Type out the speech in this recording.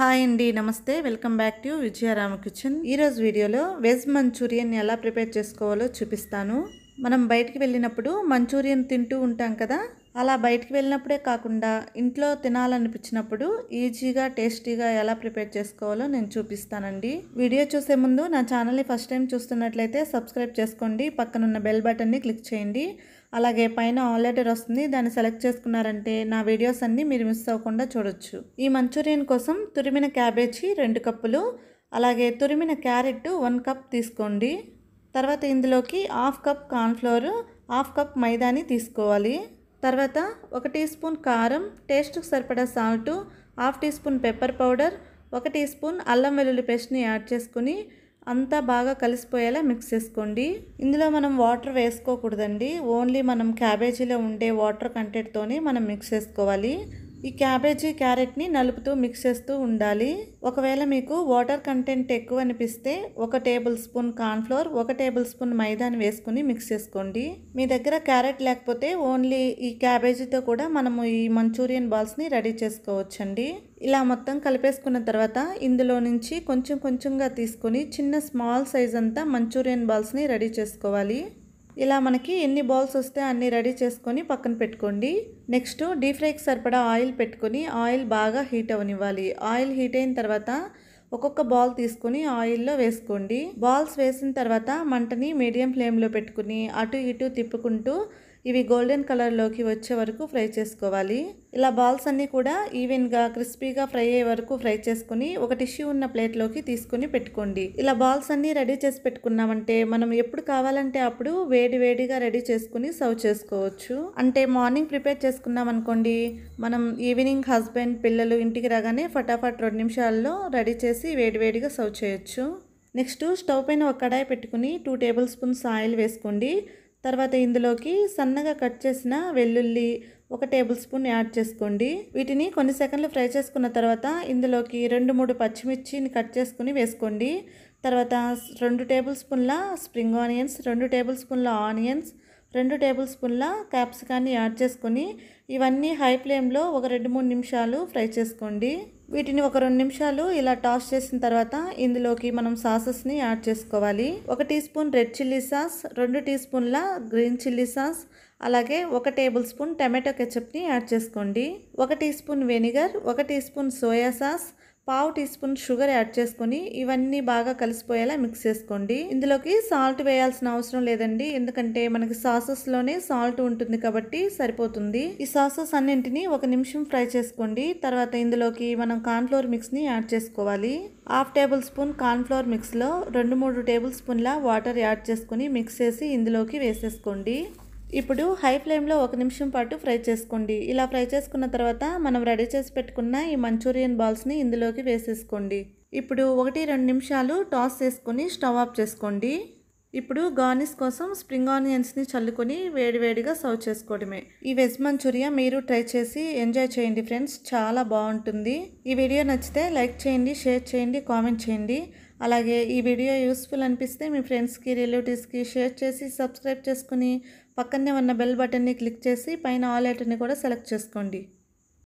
hi అండి నమస్తే welcome back to Rama kitchen ఈరోజు వీడియోలో వెజ్ మంచూరియన్ ఎలా ప్రిపేర్ చేసుకోవాలో చూపిస్తాను మనం బయటికి వెళ్ళినప్పుడు మంచూరియన్ తింటూ ఉంటాం కదా అలా బయటికి వెళ్ళినప్పుడే కాకుండా ఇంట్లో తినాలనిపించినప్పుడు ఈజీగా టేస్టీగా ఎలా ప్రిపేర్ చేసుకోవాలో నేను చూపిస్తానండి వీడియో చూసే ముందు నా ఛానల్ని ఫస్ట్ టైం చూస్తున్నట్లయితే సబ్స్క్రైబ్ చేసుకోండి పక్కనున్న బెల్ బటన్ని క్లిక్ చేయండి అలాగే పైన ఆల్ లెటర్ వస్తుంది దాన్ని సెలెక్ట్ చేసుకున్నారంటే నా వీడియోస్ అన్నీ మీరు మిస్ అవ్వకుండా చూడొచ్చు ఈ మంచూరియన్ కోసం తురిమిన క్యాబేజీ రెండు కప్పులు అలాగే తురిమిన క్యారెట్ వన్ కప్ తీసుకోండి తర్వాత ఇందులోకి half cup cornflour half cup మైదాని తీసుకోవాలి తర్వాత ఒక టీ స్పూన్ కారం టేస్ట్కు సరిపడా salt half teaspoon pepper powder ఒక టీ స్పూన్ అల్లం వెల్లుల్లి పేస్ట్ని యాడ్ చేసుకుని అంతా బాగా కలిసిపోయేలా మిక్స్ చేసుకోండి ఇందులో మనం వాటర్ వేసుకోకూడదండి ఓన్లీ మనం క్యాబేజీలో ఉండే వాటర్ కంటెంట్తోనే మనం మిక్స్ చేసుకోవాలి ఈ క్యాబేజీ క్యారెట్ని నలుపుతూ మిక్స్ చేస్తూ ఉండాలి ఒకవేళ మీకు వాటర్ కంటెంట్ ఎక్కువ అనిపిస్తే ఒక టేబుల్ స్పూన్ కార్న్ఫ్లోర్ ఒక టేబుల్ స్పూన్ మైదాని వేసుకుని మిక్స్ చేసుకోండి మీ దగ్గర క్యారెట్ లేకపోతే ఓన్లీ ఈ క్యాబేజీతో కూడా మనము ఈ మంచూరియన్ బాల్స్ని రెడీ చేసుకోవచ్చండి ఇలా మొత్తం కలిపేసుకున్న తర్వాత ఇందులో నుంచి కొంచెం కొంచెంగా తీసుకొని చిన్న స్మాల్ సైజ్ అంతా మంచూరియన్ బాల్స్ని రెడీ చేసుకోవాలి ఇలా మనకి ఎన్ని బాల్స్ వస్తే అన్ని రెడీ చేసుకొని పక్కన పెట్టుకోండి నెక్స్ట్ డీప్ ఫ్రైకి సరిపడా ఆయిల్ పెట్టుకొని ఆయిల్ బాగా హీట్ అవనివ్వాలి ఆయిల్ హీట్ అయిన తర్వాత ఒక్కొక్క బాల్ తీసుకొని ఆయిల్లో వేసుకోండి బాల్స్ వేసిన తర్వాత మంటని మీడియం ఫ్లేమ్లో పెట్టుకుని అటు ఇటు తిప్పుకుంటూ ఇవి గోల్డెన్ కలర్లోకి వచ్చే వరకు ఫ్రై చేసుకోవాలి ఇలా బాల్స్ అన్నీ కూడా ఈవెన్గా క్రిస్పీగా ఫ్రై అయ్యే వరకు ఫ్రై చేసుకుని ఒక టిష్యూ ఉన్న ప్లేట్లోకి తీసుకుని పెట్టుకోండి ఇలా బాల్స్ అన్నీ రెడీ చేసి పెట్టుకున్నామంటే మనం ఎప్పుడు కావాలంటే అప్పుడు వేడి వేడిగా రెడీ చేసుకుని సర్వ్ చేసుకోవచ్చు అంటే మార్నింగ్ ప్రిపేర్ చేసుకున్నాం అనుకోండి మనం ఈవినింగ్ హస్బెండ్ పిల్లలు ఇంటికి రాగానే ఫటాఫట్ రెండు నిమిషాల్లో రెడీ చేసి వేడివేడిగా సర్వ్ చేయొచ్చు నెక్స్ట్ స్టవ్ పైన ఒక కడాయి పెట్టుకుని టూ టేబుల్ స్పూన్స్ ఆయిల్ వేసుకోండి తర్వాత ఇందులోకి సన్నగా కట్ చేసిన వెల్లుల్లి ఒక టేబుల్ స్పూన్ యాడ్ చేసుకోండి వీటిని కొన్ని సెకండ్లు ఫ్రై చేసుకున్న తర్వాత ఇందులోకి రెండు మూడు పచ్చిమిర్చిని కట్ చేసుకుని వేసుకోండి తర్వాత రెండు టేబుల్ స్పూన్ల స్ప్రింగ్ ఆనియన్స్ రెండు టేబుల్ స్పూన్ల ఆనియన్స్ రెండు టేబుల్ స్పూన్ల క్యాప్సికాన్ని యాడ్ చేసుకొని ఇవన్నీ హై ఫ్లేమ్లో ఒక రెండు మూడు నిమిషాలు ఫ్రై చేసుకోండి వీటిని ఒక రెండు నిమిషాలు ఇలా టాస్ చేసిన తర్వాత ఇందులోకి మనం సాసెస్ని యాడ్ చేసుకోవాలి ఒక teaspoon red chilli sauce రెండు టీ స్పూన్ల గ్రీన్ చిల్లీ సాస్ అలాగే ఒక టేబుల్ స్పూన్ టమాటో కెచప్ని యాడ్ చేసుకోండి ఒక టీ స్పూన్ వెనిగర్ ఒక టీ స్పూన్ సోయా సాస్ పావు టీ స్పూన్ షుగర్ యాడ్ చేసుకొని ఇవన్నీ బాగా కలిసిపోయేలా మిక్స్ చేసుకోండి ఇందులోకి సాల్ట్ వేయాల్సిన అవసరం లేదండి ఎందుకంటే మనకి సాసెస్లోనే సాల్ట్ ఉంటుంది కాబట్టి సరిపోతుంది ఈ సాసెస్ అన్నింటినీ ఒక నిమిషం ఫ్రై చేసుకోండి తర్వాత ఇందులోకి మనం కార్న్ఫ్లోర్ మిక్స్ని యాడ్ చేసుకోవాలి హాఫ్ టేబుల్ స్పూన్ కార్న్ఫ్లోర్ మిక్స్లో రెండు మూడు టేబుల్ స్పూన్ల వాటర్ యాడ్ చేసుకొని మిక్స్ చేసి ఇందులోకి వేసేసుకోండి ఇప్పుడు హై ఫ్లేమ్లో ఒక నిమిషం పాటు ఫ్రై చేసుకోండి ఇలా ఫ్రై చేసుకున్న తర్వాత మనం రెడీ చేసి పెట్టుకున్న ఈ మంచూరియన్ బాల్స్ని ఇందులోకి వేసేసుకోండి ఇప్పుడు ఒకటి రెండు నిమిషాలు టాస్ చేసుకొని స్టవ్ ఆఫ్ చేసుకోండి ఇప్పుడు గార్నిష్ కోసం స్ప్రింగ్ ఆనియన్స్ని చల్లుకొని వేడివేడిగా సర్వ్ చేసుకోవడమే ఈ వెజ్ మంచూరియా మీరు ట్రై చేసి ఎంజాయ్ చేయండి ఫ్రెండ్స్ చాలా బాగుంటుంది ఈ వీడియో నచ్చితే లైక్ చేయండి షేర్ చేయండి కామెంట్ చేయండి అలాగే ఈ వీడియో యూస్ఫుల్ అనిపిస్తే మీ ఫ్రెండ్స్కి రిలేటివ్స్కి షేర్ చేసి సబ్స్క్రైబ్ చేసుకుని పక్కనే ఉన్న బెల్ బటన్ని క్లిక్ చేసి పైన ఆల్ ఐటర్ని కూడా సెలెక్ట్ చేసుకోండి